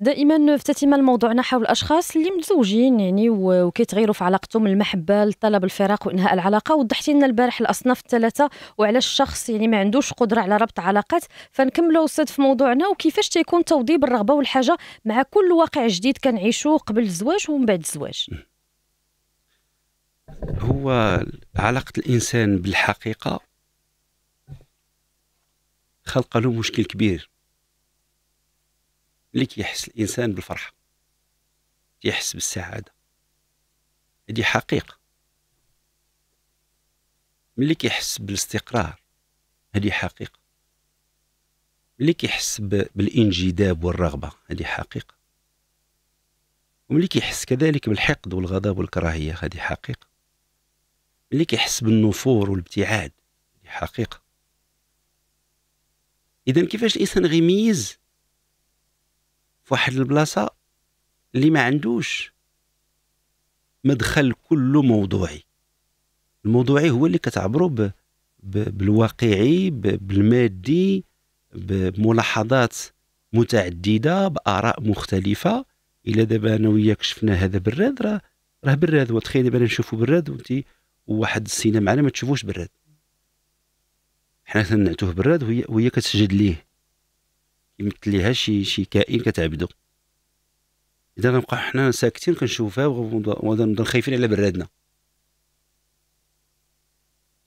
دائما افتتم موضوعنا حول الاشخاص اللي متزوجين يعني وكيتغيروا في علاقتهم المحبه لطلب الفراق وانهاء العلاقه وضحتي لنا البارح الاصناف الثلاثه وعلى الشخص يعني ما عندوش قدره على ربط علاقات فنكملوا استاذ في موضوعنا وكيفاش تيكون توضيب الرغبه والحاجه مع كل واقع جديد كنعيشوه قبل الزواج ومن بعد الزواج هو علاقه الانسان بالحقيقه خلق له مشكل كبير اللي كيحس الانسان بالفرحه كيحس بالسعاده هذه حقيقه ملي كيحس بالاستقرار هذه حقيقه ملي كيحس بالانجذاب والرغبه هذه حقيقه وملي كيحس كذلك بالحقد والغضب والكراهيه هذه حقيقه ملي كيحس بالنفور والابتعاد هذه حقيقه اذا كيفاش الانسان غيميز في واحد البلاصه اللي ما عندوش مدخل كله موضوعي الموضوعي هو اللي كتعبرو ب... ب... بالواقعي ب... بالمادي بملاحظات متعدده باراء مختلفه الى دابا انا وياك شفنا هذا بالراد راه راه بالراد وتخيل دابا نشوفو بالراد وانت وواحد السينما معنا ما تشوفوش بالراد حنا كنعتوه براد وهي وهي كتسجد ليه يمثل ليها شي شي كائن كتعبدو اذا غنبقاو حنا ساكتين كنشوفها وغنبدا خايفين على برادنا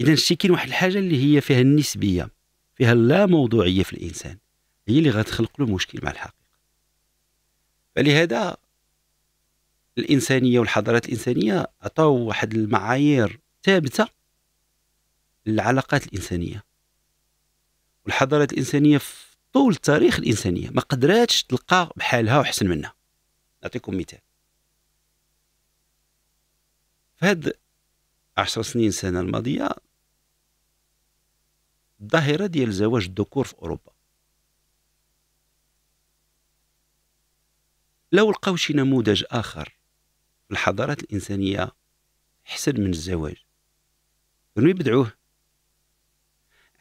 اذا شتي كاين واحد الحاجه اللي هي فيها النسبيه فيها اللا موضوعيه في الانسان هي اللي غتخلق له مشكل مع الحقيقه فلهذا الانسانيه والحضارات الانسانيه عطاو واحد المعايير ثابته للعلاقات الانسانيه الحضارات الانسانيه في طول تاريخ الانسانيه ما قدراتش تلقى بحالها وحسن منها نعطيكم مثال في هاد عشر سنين سنة الماضية الظاهرة ديال زواج الذكور في أوروبا لو لقاو شي نموذج آخر في الحضارات الإنسانية حسن من الزواج كانوا يبدعوه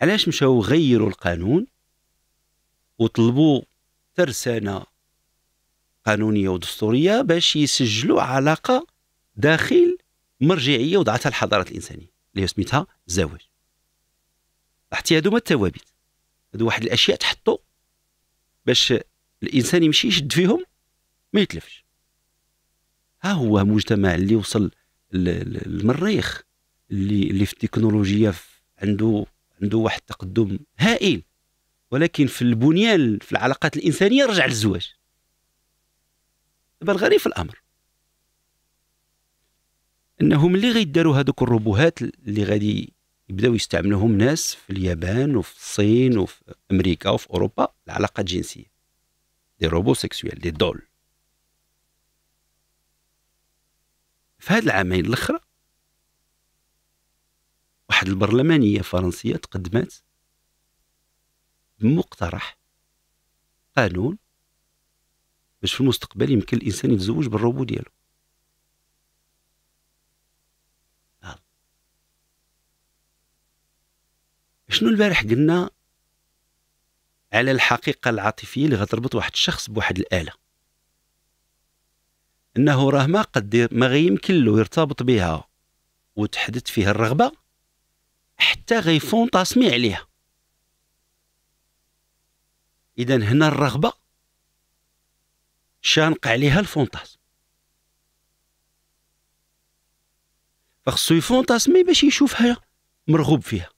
علاش مشاو غيروا القانون وطلبوا ترسانة قانونية ودستورية باش يسجلوا علاقة داخل مرجعية وضعتها الحضارة الإنسانية اللي سميتها الزواج حتى هادو ما هادو واحد الأشياء تحطوا باش الإنسان يمشي يشد فيهم ما يتلفش ها هو مجتمع اللي وصل للمريخ اللي اللي في التكنولوجيا عنده عنده واحد التقدم هائل ولكن في البنيان في العلاقات الانسانيه رجع للزواج دابا الغريب في الامر انهم اللي غيداروا هذوك الروبوهات اللي غادي يبداو يستعملوهم ناس في اليابان وفي الصين وفي امريكا وفي اوروبا العلاقات الجنسيه دي روبو سيكسويل دي دول في هاد العامين الاخره واحد البرلمانيه فرنسيه تقدمات بمقترح قانون باش في المستقبل يمكن الانسان يتزوج بالروبو ديالو آه. شنو البارح قلنا على الحقيقة العاطفية اللي غتربط واحد الشخص بواحد الآلة أنه راه ما قد ما غيمكن له يرتبط بها وتحدث فيها الرغبة حتى غيفونطاسمي عليها اذا هنا الرغبه شانق عليها الفونطاس فخصو يفونطاسمي باش يشوفها مرغوب فيها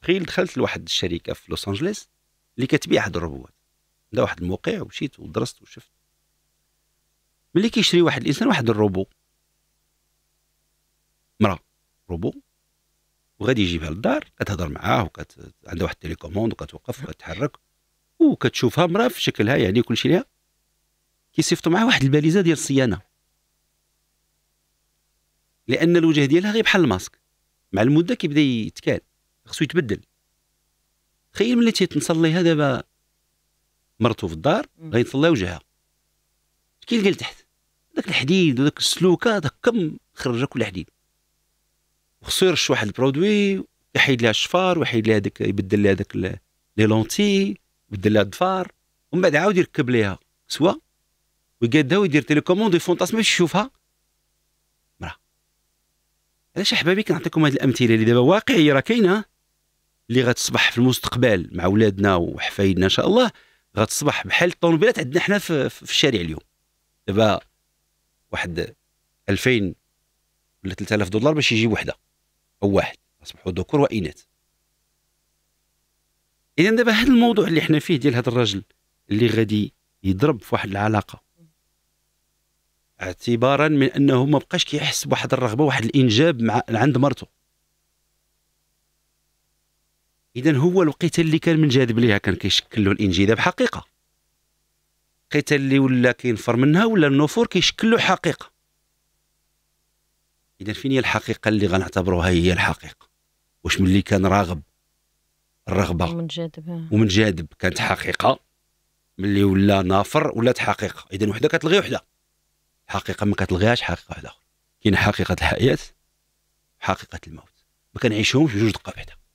تخيل دخلت لواحد الشركه في لوس انجلوس اللي كتبيع هاد الروبوات عندها واحد الموقع ومشيت ودرست وشفت ملي كيشري واحد الانسان واحد الروبو مرا روبو وغادي يجيبها للدار كتهضر معاه وكت عندها واحد التليكوموند وكتوقف وكتحرك وكتشوفها مراه في شكلها يعني كلشي ليها كيصيفطوا معاه واحد الباليزه ديال الصيانه لان الوجه ديالها غير بحال الماسك مع المده كيبدا يتكال خصو يتبدل تخيل ملي ليها دابا مرته في الدار غينصلي وجهها كي لقى لتحت داك الحديد وداك السلوكه داك كم خرج كل حديد وخصو يرش واحد البرودوي يحيد لها الشفار ويحيد لها هذاك يبدل لها هذاك لي لونتي يبدل لها الظفار ومن بعد عاود يركب ليها سوا ويقادها ويدير تيليكوموند ويفونتاس باش يشوفها مرا علاش احبابي كنعطيكم هذه الامثله اللي دابا واقعيه راه كاينه اللي غتصبح في المستقبل مع ولادنا وحفايدنا ان شاء الله غتصبح بحال الطوموبيلات عندنا حنا في, في الشارع اليوم دابا واحد 2000 ولا 3000 دولار باش يجيب وحده او واحد اصبحوا ذكور واناث اذا دابا هذا الموضوع اللي حنا فيه ديال هذا الرجل اللي غادي يضرب في واحد العلاقه اعتبارا من انه ما بقاش كيحس بواحد الرغبه واحد الانجاب مع عند مرته اذا هو الوقت اللي كان جاذب ليها كان كيشكل له الانجذاب حقيقه القتال اللي ولا كينفر منها ولا النفور كيشكل له حقيقه اذا فين هي الحقيقه اللي غنعتبروها هي الحقيقه واش ملي كان راغب الرغبه ومن جاذب آه. ومن كانت حقيقه ملي ولا نافر ولات حقيقه اذا وحده كتلغي وحده حقيقه ما كتلغيهاش حقيقه وحده اخرى كاين حقيقه الحياه حقيقه الموت ما كنعيشهمش بجوج دقائق وحده